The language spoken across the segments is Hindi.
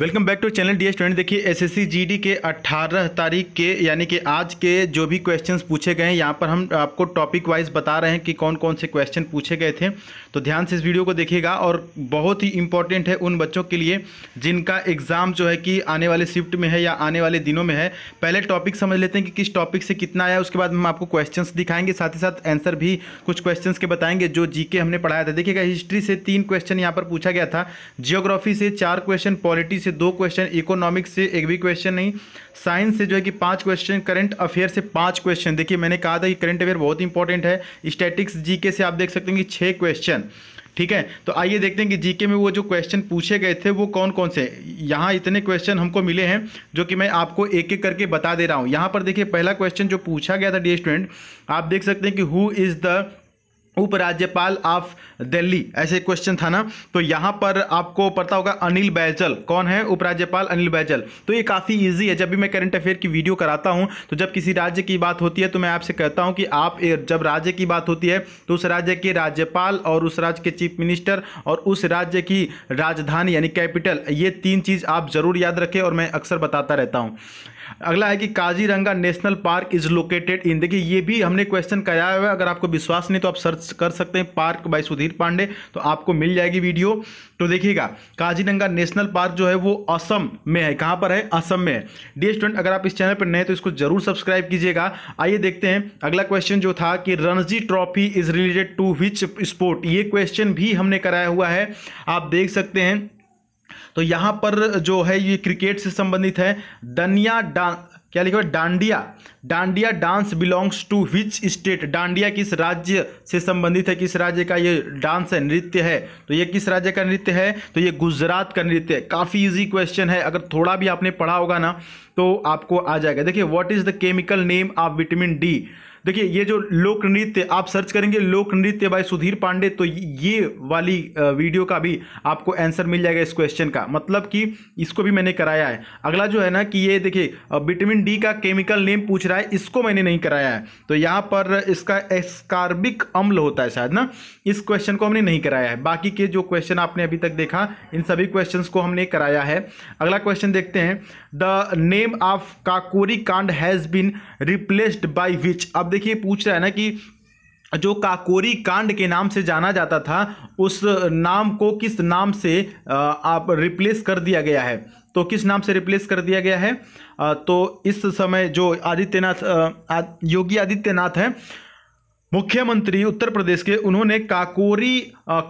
welcome back to channel D S twenty देखिए एसएससी जीडी के 18 तारीख के यानी कि आज के जो भी क्वेश्चंस पूछे गए हैं यहाँ पर हम आपको टॉपिक वाइज बता रहे हैं कि कौन कौन से क्वेश्चन पूछे गए थे तो ध्यान से इस वीडियो को देखिएगा और बहुत ही इंपॉर्टेंट है उन बच्चों के लिए जिनका एग्ज़ाम जो है कि आने वाले शिफ्ट में है या आने वाले दिनों में है पहले टॉपिक समझ लेते हैं कि किस टॉपिक से कितना आया उसके बाद हम आपको क्वेश्चन दिखाएंगे साथ ही साथ आंसर भी कुछ क्वेश्चन के बताएंगे जो जी हमने पढ़ाया था देखिएगा हिस्ट्री से तीन क्वेश्चन यहाँ पर पूछा गया था जियोग्राफी से चार क्वेश्चन पॉलिटिक्स से दो क्वेश्चन इकोनॉमिक्स से एक भी क्वेश्चन नहीं साइंस से जो है कि पांच क्वेश्चन करंट अफेयर से पांच क्वेश्चन देखिए मैंने कहा था कि करंट अफेयर बहुत इंपॉर्टेंट है स्टैटिक्स जीके से आप देख सकते हैं कि छः क्वेश्चन ठीक है तो आइए देखते हैं कि जीके में वो जो क्वेश्चन पूछे गए थे वो कौन कौन से यहाँ इतने क्वेश्चन हमको मिले हैं जो कि मैं आपको एक एक करके बता दे रहा हूँ यहाँ पर देखिए पहला क्वेश्चन जो पूछा गया था डी स्टूडेंट आप देख सकते हैं कि हु इज़ द उपराज्यपाल ऑफ दिल्ली ऐसे क्वेश्चन था ना तो यहाँ पर आपको पता होगा अनिल बैजल कौन है उपराज्यपाल अनिल बैजल तो ये काफ़ी इजी है जब भी मैं करंट अफेयर की वीडियो कराता हूँ तो जब किसी राज्य की बात होती है तो मैं आपसे कहता हूँ कि आप जब राज्य की बात होती है तो उस राज्य के राज्यपाल और उस राज्य के चीफ मिनिस्टर और उस राज्य की राजधानी यानी कैपिटल ये तीन चीज़ आप ज़रूर याद रखें और मैं अक्सर बताता रहता हूँ अगला है कि Kaziranga national park is located in देखिए ये भी हमने क्वेश्चन कराया हुआ है अगर आपको विश्वास नहीं तो आप सर्च कर सकते हैं पार्क बाय सुधीर पांडे तो आपको मिल जाएगी वीडियो तो देखिएगा काजीरंगा नेशनल पार्क जो है वो असम में है कहाँ पर है असम में है डी स्टूडेंट अगर आप इस चैनल पर नए तो इसको जरूर सब्सक्राइब कीजिएगा आइए देखते हैं अगला क्वेश्चन जो था कि Ranji trophy is related to which sport ये क्वेश्चन भी हमने कराया हुआ है आप देख सकते हैं तो यहां पर जो है ये क्रिकेट से संबंधित है दनिया डां क्या लिखा है dandiya dandiya dance belongs to which state dandiya किस राज्य से संबंधित है किस राज्य का ये डांस है नृत्य है तो ये किस राज्य का नृत्य है तो ये गुजरात का नृत्य है काफ़ी इजी क्वेश्चन है अगर थोड़ा भी आपने पढ़ा होगा ना तो आपको आ जाएगा देखिए what is the chemical name of vitamin D देखिए ये जो लोक नृत्य आप सर्च करेंगे लोक नृत्य बाय सुधीर पांडे तो ये वाली वीडियो का भी आपको आंसर मिल जाएगा इस क्वेश्चन का मतलब कि इसको भी मैंने कराया है अगला जो है ना कि ये देखिए विटामिन डी का केमिकल नेम पूछ रहा है इसको मैंने नहीं कराया है तो यहाँ पर इसका एस्कार्बिक अम्ल होता है शायद ना इस क्वेश्चन को हमने नहीं कराया है बाकी के जो क्वेश्चन आपने अभी तक देखा इन सभी क्वेश्चन को हमने कराया है अगला क्वेश्चन देखते हैं the name of Kakori Kand has been replaced by which अब देखिए पूछ रहा है ना कि जो काकोरी कांड के नाम से जाना जाता था उस नाम को किस नाम से आप रिप्लेस कर दिया गया है तो किस नाम से रिप्लेस कर दिया गया है तो इस समय जो आदित्यनाथ योगी आदित्यनाथ हैं मुख्यमंत्री उत्तर प्रदेश के उन्होंने काकोरी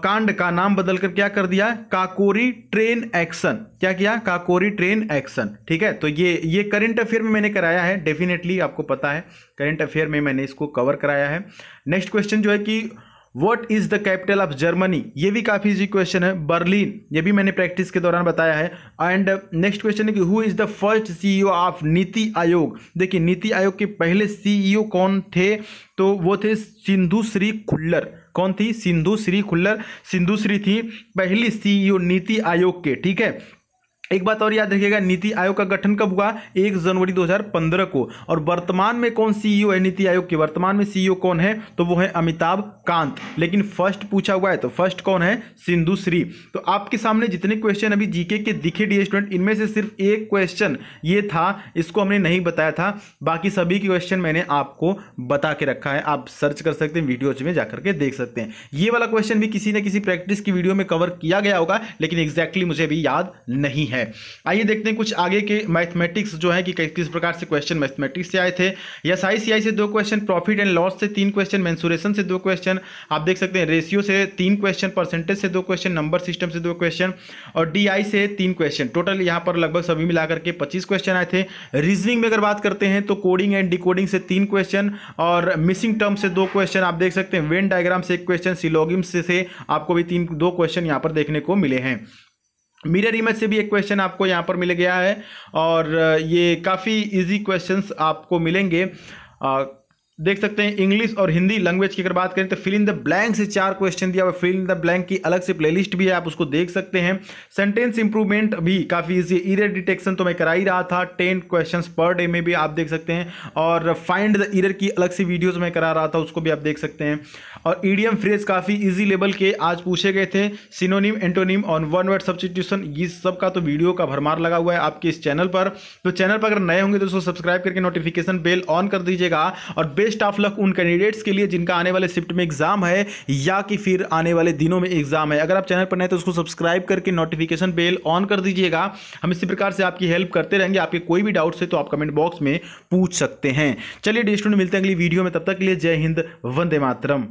कांड का नाम बदलकर क्या कर दिया काकोरी ट्रेन एक्शन क्या किया काकोरी ट्रेन एक्शन ठीक है तो ये ये करंट अफेयर में मैंने कराया है डेफिनेटली आपको पता है करंट अफेयर में मैंने इसको कवर कराया है नेक्स्ट क्वेश्चन जो है कि what is the capital of Germany ये भी काफी इजी क्वेश्चन है बर्लिन ये भी मैंने प्रैक्टिस के दौरान बताया है एंड नेक्स्ट क्वेश्चन है कि who is the first CEO of NITI Aayog देखिए नीति आयोग के पहले सीईओ e कौन थे तो वो थे सिंधु श्री खुल्लर कौन थी सिंधु श्री खुल्लर सिंधु श्री थी पहली सीईओ e नीति आयोग के ठीक है एक बात और याद रखिएगा नीति आयोग का गठन कब हुआ एक जनवरी 2015 को और वर्तमान में कौन सीईओ e है नीति आयोग के वर्तमान में सीईओ e कौन है तो वो है अमिताभ कांत लेकिन फर्स्ट पूछा हुआ है तो फर्स्ट कौन है सिंधु श्री तो आपके सामने जितने क्वेश्चन अभी जीके के दिखे डी स्टूडेंट इनमें से सिर्फ एक क्वेश्चन ये था इसको हमने नहीं बताया था बाकी सभी क्वेश्चन मैंने आपको बता के रखा है आप सर्च कर सकते हैं वीडियोज में जाकर के देख सकते हैं ये वाला क्वेश्चन भी किसी न किसी प्रैक्टिस की वीडियो में कवर किया गया होगा लेकिन एग्जैक्टली exactly मुझे अभी याद नहीं है है आइए देखते हैं कुछ आगे के मैथमेटिक्स जो है कि किस प्रकार से क्वेश्चन मैथमेटिक्स से आए थे एस आई से दो क्वेश्चन प्रॉफिट एंड लॉस से तीन क्वेश्चन मैंसुरेशन से दो क्वेश्चन आप देख सकते हैं रेशियो से तीन क्वेश्चन परसेंटेज से दो क्वेश्चन नंबर सिस्टम से दो क्वेश्चन और डी से तीन क्वेश्चन टोटल यहाँ पर लगभग सभी मिलाकर के पच्चीस क्वेश्चन आए थे रीजनिंग में अगर बात करते हैं तो कोडिंग एंड डिकोडिंग से तीन क्वेश्चन और मिसिंग टर्म से दो क्वेश्चन आप देख सकते हैं वेन डायग्राम से एक क्वेश्चन सिलोगिम से आपको भी तीन दो क्वेश्चन यहाँ पर देखने को मिले हैं मिरर इमेज से भी एक क्वेश्चन आपको यहाँ पर मिल गया है और ये काफ़ी इजी क्वेश्चंस आपको मिलेंगे देख सकते हैं इंग्लिश और हिंदी लैंग्वेज की अगर बात करें तो फिल इन द ब्लैंक से चार क्वेश्चन दिया हुआ फिल इन द ब्लैंक की अलग से प्लेलिस्ट भी है आप उसको देख सकते हैं सेंटेंस इंप्रूवमेंट भी काफ़ी इजी है इरर डिटेक्शन तो मैं करा ही रहा था टेन क्वेश्चन पर डे में भी आप देख सकते हैं और फाइंड द इरर की अलग से वीडियोज़ मैं करा रहा था उसको भी आप देख सकते हैं और ईडीएम फ्रेज काफ़ी ईजी लेवल के आज पूछे गए थे सिनोनिम एंटोनिम और वन वर्ड सब्सिट्यूशन ये सब का तो वीडियो का भरमार लगा हुआ है आपके इस चैनल पर तो चैनल पर अगर नए होंगे तो उसको सब्सक्राइब करके नोटिफिकेशन बेल ऑन कर दीजिएगा और बेस्ट ऑफ लक उन कैंडिडेट्स के लिए जिनका आने वाले शिफ्ट में एग्जाम है या कि फिर आने वाले दिनों में एग्जाम है अगर आप चैनल पर नए तो उसको सब्सक्राइब करके नोटिफिकेशन बेल ऑन कर दीजिएगा हम इसी प्रकार से आपकी हेल्प करते रहेंगे आपके कोई भी डाउट्स है तो आप कमेंट बॉक्स में पूछ सकते हैं चलिए स्टूडेंट मिलते हैं अगली वीडियो में तब तक के लिए जय हिंद वंदे मातरम